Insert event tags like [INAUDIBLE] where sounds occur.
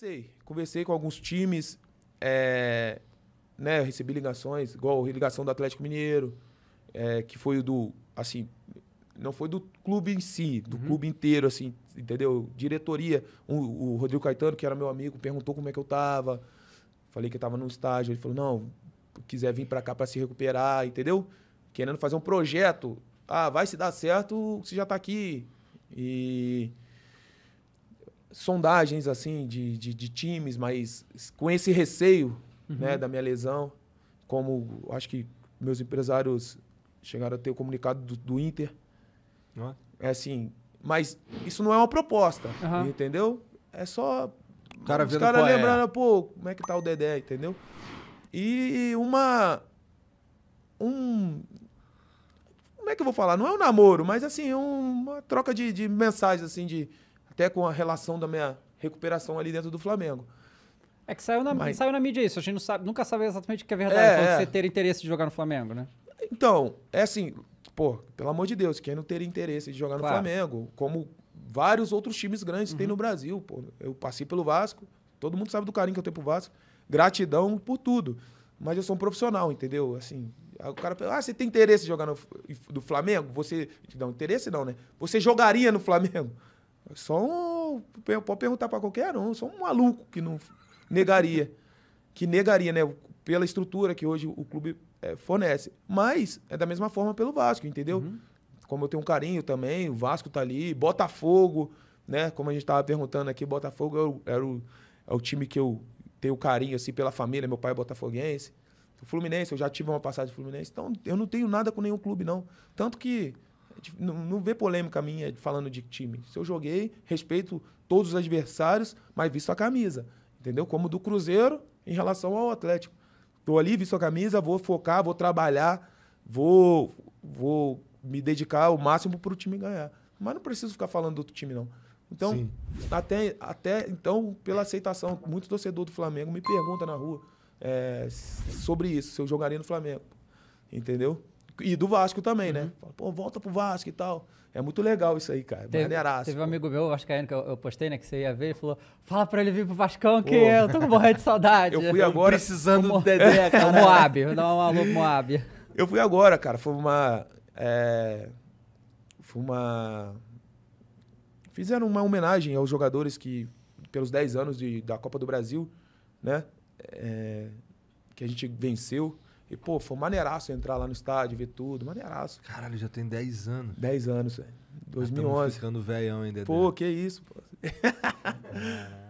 Conversei, conversei com alguns times, é, né, recebi ligações, igual ligação do Atlético Mineiro, é, que foi o do, assim, não foi do clube em si, do uhum. clube inteiro, assim, entendeu? Diretoria, o, o, Rodrigo Caetano, que era meu amigo, perguntou como é que eu tava, falei que eu tava num estágio, ele falou, não, quiser vir para cá para se recuperar, entendeu? Querendo fazer um projeto, ah, vai se dar certo, você já tá aqui, e sondagens assim de, de, de times, mas com esse receio uhum. né, da minha lesão, como acho que meus empresários chegaram a ter o comunicado do, do Inter. É assim, mas isso não é uma proposta, uhum. entendeu? É só cara os caras é. lembrando, é. pô, como é que tá o Dedé, entendeu? E uma. Um. Como é que eu vou falar? Não é um namoro, mas assim, é uma troca de, de mensagens, assim, de até com a relação da minha recuperação ali dentro do Flamengo. É que saiu na, Mas... saiu na mídia isso, a gente sabe, nunca sabe exatamente o que é verdade, é, é, você ter interesse de jogar no Flamengo, né? Então, é assim, pô, pelo amor de Deus, quem não ter interesse de jogar claro. no Flamengo? Como vários outros times grandes uhum. tem no Brasil, pô. Eu passei pelo Vasco, todo mundo sabe do carinho que eu tenho pro Vasco, gratidão por tudo. Mas eu sou um profissional, entendeu? Assim, o cara fala, ah, você tem interesse em jogar no do Flamengo? Você. Não, interesse não, né? Você jogaria no Flamengo? Só um. Pode perguntar para qualquer um, só um maluco que não negaria. que negaria, né? Pela estrutura que hoje o clube é, fornece. Mas é da mesma forma pelo Vasco, entendeu? Uhum. Como eu tenho um carinho também, o Vasco tá ali, Botafogo, né? Como a gente tava perguntando aqui, Botafogo é era o, o, é o time que eu tenho carinho, assim, pela família. Meu pai é botafoguense. O Fluminense, eu já tive uma passagem do Fluminense. Então, eu não tenho nada com nenhum clube, não. Tanto que não, vê polêmica minha falando de time. Se eu joguei, respeito todos os adversários, mas visto a camisa. Entendeu? Como do Cruzeiro em relação ao Atlético. Tô ali, visto a camisa, vou focar, vou trabalhar, vou, vou me dedicar o máximo para o time ganhar. Mas não preciso ficar falando do outro time, não. Então, Sim. até, até então, pela aceitação, muito torcedor do Flamengo me pergunta na rua é, sobre isso, se eu jogaria no Flamengo. Entendeu? E do Vasco também, né? uhum. né? Fala, pô, volta pro Vasco e tal. É muito legal isso aí, cara. Teve, Teve um amigo meu, vascaíno, é que eu, eu, postei, né? Que você ia ver, ele falou: fala pra ele vir pro Vascão, que pô. eu tô morrendo de saudade. eu fui agora. Precisando do Dedé, [LAUGHS] cara. Moab, vou dar um alô pro Moab. Eu fui agora, cara. Foi uma. É... Foi uma. Fizeram uma homenagem aos jogadores que, pelos 10 anos de, da Copa do Brasil, né? É... Que a gente venceu. E, pô, foi maneiraço entrar lá no estádio, ver tudo, maneiraço. Caralho, já tem 10 anos. 10 anos, velho. 2011. Ah, ficando velhão ainda. Pô, que isso, pô. [LAUGHS] É.